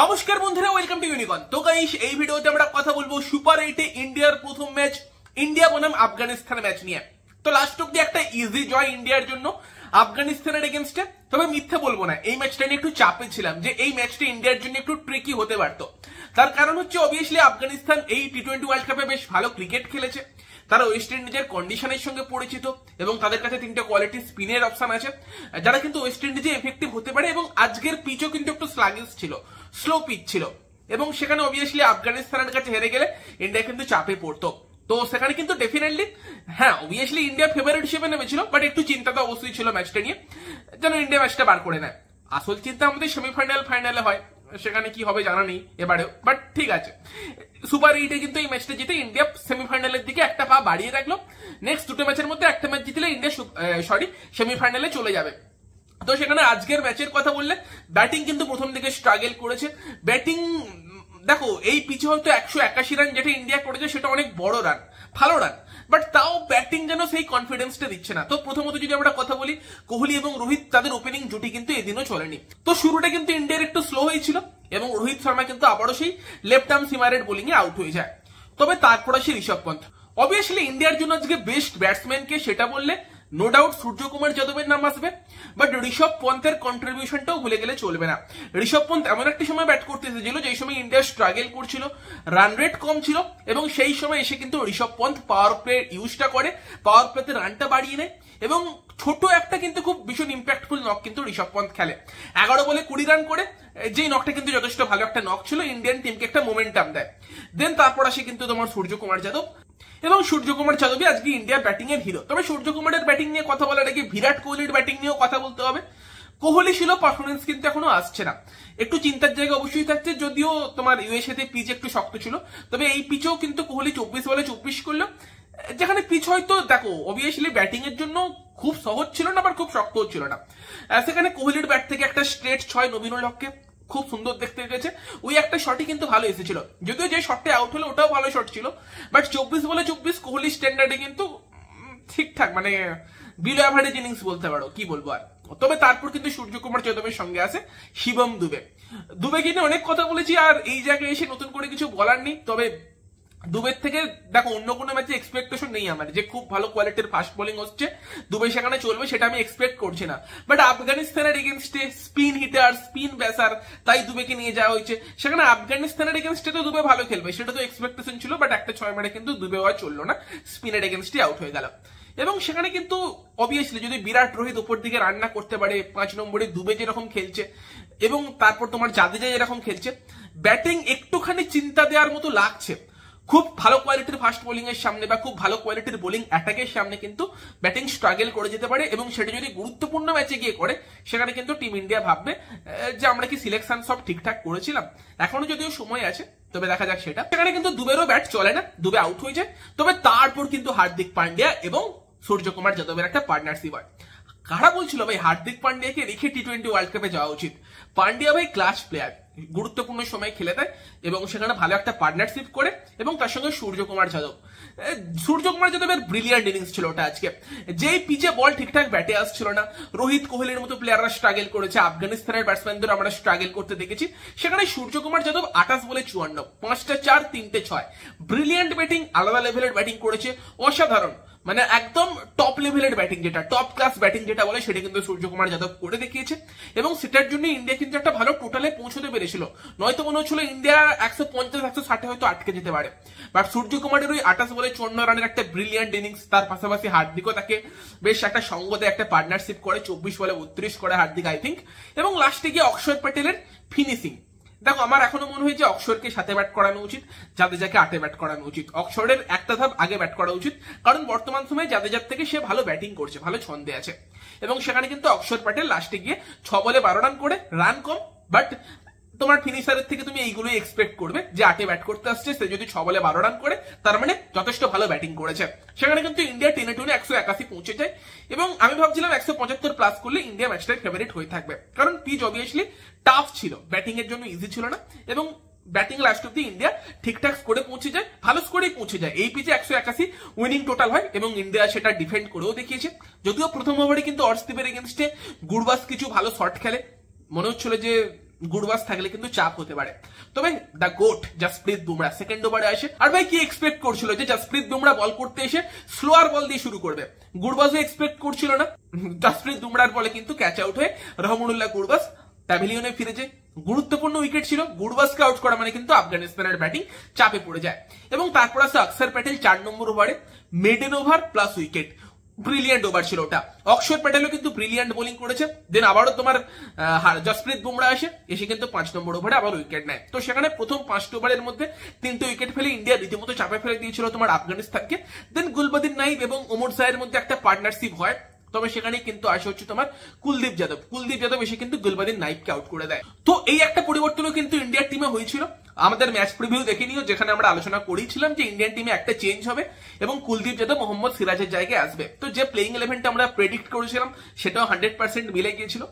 নমস্কার বন্ধুরা welcome to ইউনিকন তো গাইস এই ভিডিওতে আমরা কথা বলবো সুপার এইটে ইন্ডিয়ার প্রথম ম্যাচ ইন্ডিয়া বনাম আফগানিস্তান ম্যাচ নিয়ে তো লাস্ট অব্দি একটা ইজি জয় ইন্ডিয়ার জন্য আফগানিস্তানের এগেনস্টে তবে মিথ্যে বলবো না এই ম্যাচটা নিয়ে একটু চাপে ছিলাম যে এই ম্যাচটা ইন্ডিয়ার জন্য একটু ট্রিকি হতে পারত তার কারণ হচ্ছে অবভিয়াসলি আফগানিস্তান এই টি টোয়েন্টি ওয়ার্ল্ড কাপে বেশ ভালো ক্রিকেট খেলেছে তারা ওয়েস্ট ইন্ডিজের কন্ডিশনের সঙ্গে পরিচিত এবং তাদের কাছে তিনটে কোয়ালিটি স্পিনের অপশন আছে যারা কিন্তু ওয়েস্ট ইন্ডিজে এফেক্টিভ হতে পারে এবং আজকের পিচও কিন্তু একটু স্লাগিস ছিল স্লো পিচ ছিল এবং সেখানে অবভিয়াসলি আফগানিস্তানের কাছে হেরে গেলে ইন্ডিয়া কিন্তু চাপে পড়তো তো সেখানে কিন্তু ডেফিনেটলি হ্যাঁ অবভিয়াসলি ইন্ডিয়া ফেভারিট হিসেবে নেমেছিল বাট একটু চিন্তা তো অবশ্যই ছিল ম্যাচটা নিয়ে যেন ইন্ডিয়া ম্যাচটা বার করে নেয় আসল চিন্তা আমাদের সেমিফাইনাল ফাইনালে হয় সেখানে কি হবে জানা নেই এবারেও বাট ঠিক আছে সুপার এইটে কিন্তু এই ম্যাচটা জিতে ইন্ডিয়া সেমিফাইনালের দিকে একটা পা বাড়িয়ে রাখলো নেক্সট দুটো ম্যাচের মধ্যে একটা ম্যাচ জিতলে ইন্ডিয়া সরি সেমিফাইনালে চলে যাবে তো সেখানে আজকের ম্যাচের কথা বললে ব্যাটিং কিন্তু প্রথম দিকে স্ট্রাগল করেছে ব্যাটিং দেখো এই পিচে হয়তো একশো একাশি রান যেটা ইন্ডিয়া করেছে সেটা অনেক বড় রান ভালো রান বাট তাও ব্যাটিং যেন সেই কনফিডেন্সটা দিচ্ছে না তো প্রথমত যদি আমরা কথা বলি কোহলি এবং রোহিত তাদের ওপেনিং জুটি কিন্তু এদিনও চলেনি তো শুরুটা কিন্তু ইন্ডিয়ার একটু স্লো হয়েছিল এবং রোহিত শর্মা কিন্তু আবারও সেই লেফট আর্ম সিমারের বোলিংয়ে আউট হয়ে যায় তবে তারপর আসে ঋষভ পন্থ অবভিয়াসলি ইন্ডিয়ার জন্য আজকে বেস্ট ব্যাটসম্যানকে সেটা বললে নো ডাউট সূর্যকুমার যাদবের নাম আসবে বাট ঋষভ পন্থের কন্ট্রিবিউশনটাও ভুলে গেলে চলবে না ঋষভ পন্থ এমন একটি সময় ব্যাট করতে এসেছিল যে সময় ইন্ডিয়া স্ট্রাগল করছিল রান রেট কম ছিল এবং সেই সময় এসে কিন্তু ঋষভ পন্থ পাওয়ার প্লে ইউজটা করে পাওয়ার প্লেতে রানটা বাড়িয়ে নেয় এবং ছোট একটা কিন্তু খুব ভীষণ ইম্প্যাক্টফুল নক কিন্তু ঋষভ পন্থ খেলে এগারো বলে কুড়ি রান করে যেই নকটা কিন্তু যথেষ্ট ভালো একটা নক ছিল ইন্ডিয়ান টিমকে একটা মোমেন্টাম দেয় দেন তারপর আসে কিন্তু তোমার সূর্যকুমার যাদব এবং সূর্যকুমার যাদবই আজকে ইন্ডিয়া ব্যাটিং এর হিরো তবে সূর্যকুমারের ব্যাটিং নিয়ে কথা বলার আগে বিরাট কোহলির ব্যাটিং নিয়েও কথা বলতে হবে কোহলি ছিল পারফরমেন্স কিন্তু এখনো আসছে না একটু চিন্তার জায়গা অবশ্যই থাকছে যদিও তোমার ইউএসএতে পিচ একটু শক্ত ছিল তবে এই পিচেও কিন্তু কোহলি চব্বিশ বলে চব্বিশ করলো যেখানে পিচ হয়তো দেখো অবভিয়াসলি ব্যাটিং এর জন্য খুব সহজ ছিল না আবার খুব শক্ত ছিল না সেখানে কোহলির ব্যাট থেকে একটা স্ট্রেট ছয় নবীনুল হককে খুব সুন্দর দেখতে গেছে ওই একটা শটই কিন্তু ভালো এসেছিল যদিও যে শটটা আউট হলো ওটাও ভালো শট ছিল বাট চব্বিশ বলে চব্বিশ কোহলি স্ট্যান্ডার্ডে কিন্তু ঠিকঠাক মানে বিলো অ্যাভারেজ ইনিংস বলতে পারো কি বলবো আর তবে তারপর কিন্তু সূর্যকুমার চৌধুরীর সঙ্গে আছে শিবম দুবে দুবে কিনে অনেক কথা বলেছি আর এই জায়গায় এসে নতুন করে কিছু বলার নেই তবে দুবের থেকে দেখো অন্য কোনো ম্যাচে এক্সপেকটেশন নেই আমার যে খুব ভালো কোয়ালিটির ফাস্ট বোলিং হচ্ছে দুবাই সেখানে চলবে সেটা আমি এক্সপেক্ট করছি না বাট আফগানিস্তানের এগেনস্টে স্পিন হিটার স্পিন ব্যাসার তাই দুবেকে নিয়ে যাওয়া হয়েছে সেখানে আফগানিস্তানের এগেনস্টে তো দুবে ভালো খেলবে সেটা তো এক্সপেকটেশন ছিল বাট একটা ছয় মারে কিন্তু দুবে হওয়া চললো না স্পিনের এগেনস্টে আউট হয়ে গেল এবং সেখানে কিন্তু অবভিয়াসলি যদি বিরাট রোহিত উপর দিকে রান্না করতে পারে পাঁচ নম্বরে দুবে যেরকম খেলছে এবং তারপর তোমার জাদেজা যেরকম খেলছে ব্যাটিং একটুখানি চিন্তা দেওয়ার মতো লাগছে খুব ভালো কোয়ালিটির ফাস্ট বোলিং এর সামনে বা খুব ভালো কোয়ালিটির বোলিং অ্যাটাকের সামনে কিন্তু ব্যাটিং স্ট্রাগল করে যেতে পারে এবং সেটা যদি গুরুত্বপূর্ণ ম্যাচে গিয়ে করে সেখানে কিন্তু টিম ইন্ডিয়া ভাববে যে আমরা কি সিলেকশন সব ঠিকঠাক করেছিলাম এখনো যদিও সময় আছে তবে দেখা যাক সেটা সেখানে কিন্তু দুবেরও ব্যাট চলে না দুবে আউট হয়ে যায় তবে তারপর কিন্তু হার্দিক পান্ডিয়া এবং সূর্যকুমার যাদবের একটা পার্টনারশিপ হয় কারা বলছিল ভাই হার্দিক পান্ডিয়াকে রেখে টি টোয়েন্টি ওয়ার্ল্ড কাপে যাওয়া উচিত পান্ডিয়া ভাই ক্লাস প্লেয়ার গুরুত্বপূর্ণ সময় খেলে দেয় এবং সেখানে ভালো একটা পার্টনারশিপ করে এবং তার সঙ্গে সূর্যকুমার যাদব সূর্যকুমার যাদবের ব্রিলিয়ান্ট ইনিংস ছিল ওটা আজকে যেই পিচে বল ঠিকঠাক ব্যাটে আসছিল না রোহিত কোহলির মতো প্লেয়াররা স্ট্রাগল করেছে আফগানিস্তানের ব্যাটসম্যানদের আমরা স্ট্রাগল করতে দেখেছি সেখানে সূর্যকুমার যাদব আঠাশ বলে চুয়ান্ন পাঁচটা চার তিনটে ছয় ব্রিলিয়ান্ট ব্যাটিং আলাদা লেভেলের ব্যাটিং করেছে অসাধারণ মানে একদম টপ লেভেলের ব্যাটিং যেটা টপ ক্লাস ব্যাটিং যেটা বলে সেটা কিন্তু সূর্যকুমার যাদব করে দেখিয়েছে এবং সেটার জন্য ইন্ডিয়া কিন্তু একটা ভালো টোটালে পৌঁছতে পেরেছিল নয়তো মনে হচ্ছিল ইন্ডিয়া একশো পঞ্চাশ একশো ষাটে হয়তো আটকে যেতে পারে বাট সূর্যকুমারের ওই আঠাশ বলে চন্ন রানের একটা ব্রিলিয়ান্ট ইনিংস তার পাশাপাশি হার্দিকও তাকে বেশ একটা সঙ্গতে একটা পার্টনারশিপ করে চব্বিশ বলে বত্রিশ করে হার্দিক আই থিঙ্ক এবং লাস্টে গিয়ে অক্ষর প্যাটেলের ফিনিশিং দেখো আমার এখনো মনে হয় যে অক্ষরকে সাথে ব্যাট করানো উচিত জাদেজাকে আটে ব্যাট করানো উচিত অক্ষরের একটা ধাপ আগে ব্যাট করা উচিত কারণ বর্তমান সময়ে জাদেজার থেকে সে ভালো ব্যাটিং করছে ভালো ছন্দে আছে এবং সেখানে কিন্তু অক্ষর প্যাটেল লাস্টে গিয়ে ছ বলে বারো রান করে রান কম বাট তোমার ফিনিশারের থেকে তুমি এইগুলো এক্সপেক্ট করবে যে আটে ব্যাট করতে আসছে সে যদি ছ বলে বারো রান করে তার মানে যথেষ্ট ভালো ব্যাটিং করেছে সেখানে কিন্তু ইন্ডিয়া টেনে টুনে একশো একাশি পৌঁছে যায় এবং আমি ভাবছিলাম একশো পঁচাত্তর প্লাস করলে ইন্ডিয়া ম্যাচটাই ফেভারিট হয়ে থাকবে কারণ পিচ অবভিয়াসলি টাফ ছিল ব্যাটিং এর জন্য ইজি ছিল না এবং ব্যাটিং লাস্ট অব্দি ইন্ডিয়া ঠিকঠাক স্কোরে পৌঁছে যায় ভালো স্কোরেই পৌঁছে যায় এই পিচে একশো একাশি উইনিং টোটাল হয় এবং ইন্ডিয়া সেটা ডিফেন্ড করেও দেখিয়েছে যদিও প্রথম ওভারে কিন্তু অর্শদীপের এগেনস্টে গুরবাস কিছু ভালো শট খেলে মনে হচ্ছিল যে গুডবাস থাকলে কিন্তু চাপ হতে পারে তো ভাই the GOAT Jasprit Bumrah second ওভারে আসে আর ভাই কি এক্সপেক্ট করছিল যে জাসপ্রীত বুমরা বল করতে এসে স্লোয়ার বল দিয়ে শুরু করবে গুরবাজও এক্সপেক্ট করছিল না জাসপ্রীত বুমরার বলে কিন্তু ক্যাচ আউট হয়ে রহমানুল্লাহ গুডবাস প্যাভিলিয়নে ফিরেছে গুরুত্বপূর্ণ উইকেট ছিল গুডবাসকে আউট করা মানে কিন্তু আফগানিস্তানের ব্যাটিং চাপে পড়ে যায় এবং তারপর আসে অক্সর প্যাটেল চার নম্বর ওভারে maiden over plus wicket brilliant over ছিল ওটা অক্ষর প্যাটেলও কিন্তু ব্রিলিয়ান্ট বোলিং করেছে দেন আবারও তোমার জসপ্রীত বুমরা আসে এসে কিন্তু পাঁচ নম্বর ওভারে আবার উইকেট নেয় তো সেখানে প্রথম পাঁচটা ওভারের মধ্যে তিনটে উইকেট ফেলে ইন্ডিয়া রীতিমতো চাপে ফেলে দিয়েছিল তোমার আফগানিস্তানকে দেন গুলবাদিন নাইব এবং ওমর সাহের মধ্যে একটা পার্টনারশিপ হয় তবে সেখানে কিন্তু আসে হচ্ছে তোমার কুলদীপ যাদব কুলদীপ যাদব এসে কিন্তু গুলবাদিন নাইককে আউট করে দেয় তো এই একটা পরিবর্তনও কিন্তু ইন্ডিয়ার টিমে হয়েছিল আমাদের ম্যাচ প্রিভিউ দেখে নিও যেখানে আমরা আলোচনা করেছিলাম যে ইন্ডিয়ান টিমে একটা চেঞ্জ হবে এবং কুলদীপ যাদব মোহাম্মদ সিরাজের জায়গায় আসবে তো যে প্লেইং ইলেভেনটা আমরা প্রেডিক্ট করেছিলাম সেটাও হান্ড্রেড পার্সেন্ট মিলে গিয়েছিল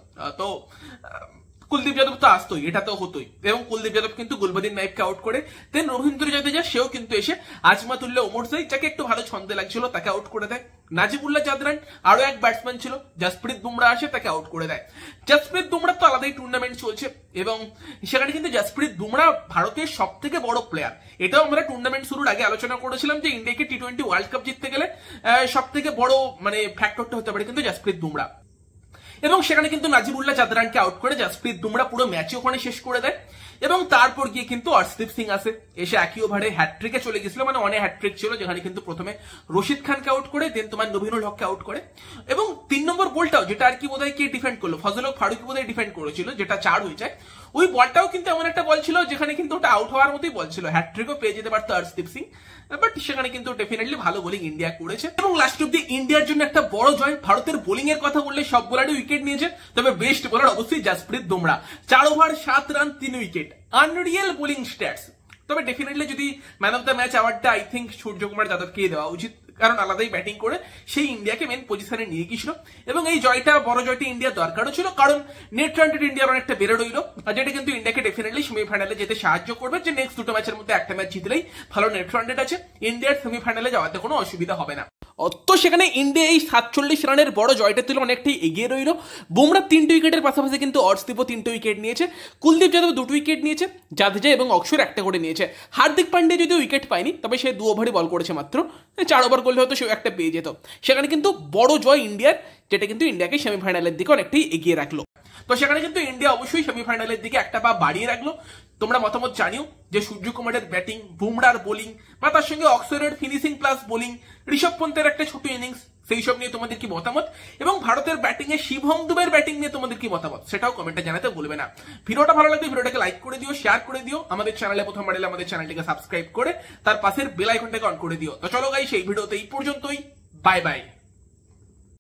তো কুলদীপ যাদব তো আসতোই এটা তো হতোই এবং কুলদীপ যাদব কিন্তু গুলবাদিন নাইফকে আউট করে দেন রবীন্দ্র জাদেজা সেও কিন্তু এসে আজমাতুল্লাহ ওমর সাই যাকে একটু ভালো ছন্দে লাগছিল তাকে আউট করে দেয় নাজিবুল্লাহ জাদরান আরো এক ব্যাটসম্যান ছিল জসপ্রীত বুমরা আসে তাকে আউট করে দেয় জসপ্রীত বুমরা তো আলাদাই টুর্নামেন্ট চলছে এবং সেখানে কিন্তু জসপ্রীত বুমরা ভারতের সব থেকে বড় প্লেয়ার এটাও আমরা টুর্নামেন্ট শুরুর আগে আলোচনা করেছিলাম যে ইন্ডিয়াকে টি টোয়েন্টি ওয়ার্ল্ড কাপ জিততে গেলে সব থেকে বড় মানে ফ্যাক্টরটা হতে পারে কিন্তু জসপ্রীত বুমরা এবং সেখানে কিন্তু নাজিবুল্লাহ চাদরানকে আউট করে জাসপ্রীত বুমরা পুরো ম্যাচই ওখানে শেষ করে দেয় এবং তারপর গিয়ে কিন্তু অর্শদীপ সিং আসে এসে একই ওভারে হ্যাট্রিকে চলে গেছিল মানে অনেক হ্যাট্রিক ছিল যেখানে কিন্তু প্রথমে রশিদ খানকে আউট করে দেন তোমার নবীনুল হককে আউট করে এবং তিন নম্বর বলটাও যেটা আর কি হয় কে ডিফেন্ড করলো ফজল হক ফারুকি হয় ডিফেন্ড করেছিল যেটা চার হয়ে যায় ওই বলটাও কিন্তু এমন একটা বল ছিল যেখানে কিন্তু ওটা আউট হওয়ার মতোই বল ছিল হ্যাট্রিকও পেয়ে যেতে পারতো অর্শদীপ সিং বাট সেখানে কিন্তু ডেফিনেটলি ভালো বোলিং ইন্ডিয়া করেছে এবং লাস্ট অব্দি ইন্ডিয়ার জন্য একটা বড় জয় ভারতের বোলিং এর কথা বললে সব বোলারই উইকেট নিয়েছে তবে বেস্ট বোলার অবশ্যই জাসপ্রীত দুমরা চার ওভার সাত রান তিন উইকেট আনরিয়েল বোলিং স্ট্যাটস তবে ডেফিনেটলি যদি ম্যান অফ দ্য ম্যাচ অ্যাওয়ার্ডটা আই থিঙ্ক সূর্যকুমার যাদবকেই দেওয়া উচিত কারণ আলাদাই ব্যাটিং করে সেই ইন্ডিয়াকে মেন পজিশনে নিয়ে গিয়েছিল এবং এই জয়টা বড় জয়টি ইন্ডিয়া দরকারও ছিল কারণ নেট রান ইন্ডিয়ার অনেকটা বেড়ে রইল যেটা কিন্তু ইন্ডিয়াকে ডেফিনেটলি সেমিফাইনালে যেতে সাহায্য করবে যে নেক্সট দুটো ম্যাচের মধ্যে একটা ম্যাচ জিতলেই ভালো নেট রান আছে ইন্ডিয়ার সেমিফাইনালে যাওয়াতে কোনো অসুবিধা হবে না তো সেখানে ইন্ডিয়া এই সাতচল্লিশ রানের বড় জয়টা তুলে অনেকটাই এগিয়ে রইল বুমরা তিনটে উইকেটের পাশাপাশি কিন্তু অর্শদীপও তিনটে উইকেট নিয়েছে কুলদীপ যাদব দুটো উইকেট নিয়েছে জাদেজা এবং অক্সর একটা করে নিয়েছে হার্দিক পান্ডে যদি উইকেট পায়নি তবে সে দু ওভারই বল করেছে মাত্র চার ওভার করলে হয়তো সেও একটা পেয়ে যেত সেখানে কিন্তু বড় জয় ইন্ডিয়ার যেটা কিন্তু ইন্ডিয়াকে সেমিফাইনালের দিকে অনেকটাই এগিয়ে রাখলো তো সেখানে কিন্তু ইন্ডিয়া অবশ্যই সেমিফাইনালের দিকে একটা পা বাড়িয়ে রাখলো তোমরা মতামত জানিও যে সূর্যকুমারের ব্যাটিং বুমরার বোলিং বা তার সঙ্গে অক্সরের ফিনিশিং প্লাস বোলিং ঋষভ পন্থের একটা ছোট ইনিংস সেই সব নিয়ে তোমাদের কি মতামত এবং ভারতের ব্যাটিং এ শিবহং দুবের ব্যাটিং নিয়ে তোমাদের কি মতামত সেটাও কমেন্টে জানাতে বলবে না ভিডিওটা ভালো লাগলে ভিডিওটাকে লাইক করে দিও শেয়ার করে দিও আমাদের চ্যানেলে প্রথম বাড়িলে আমাদের চ্যানেলটিকে সাবস্ক্রাইব করে তার পাশের বেল আইকনটাকে অন করে দিও তো চলো গাই সেই ভিডিওতে এই পর্যন্তই বাই বাই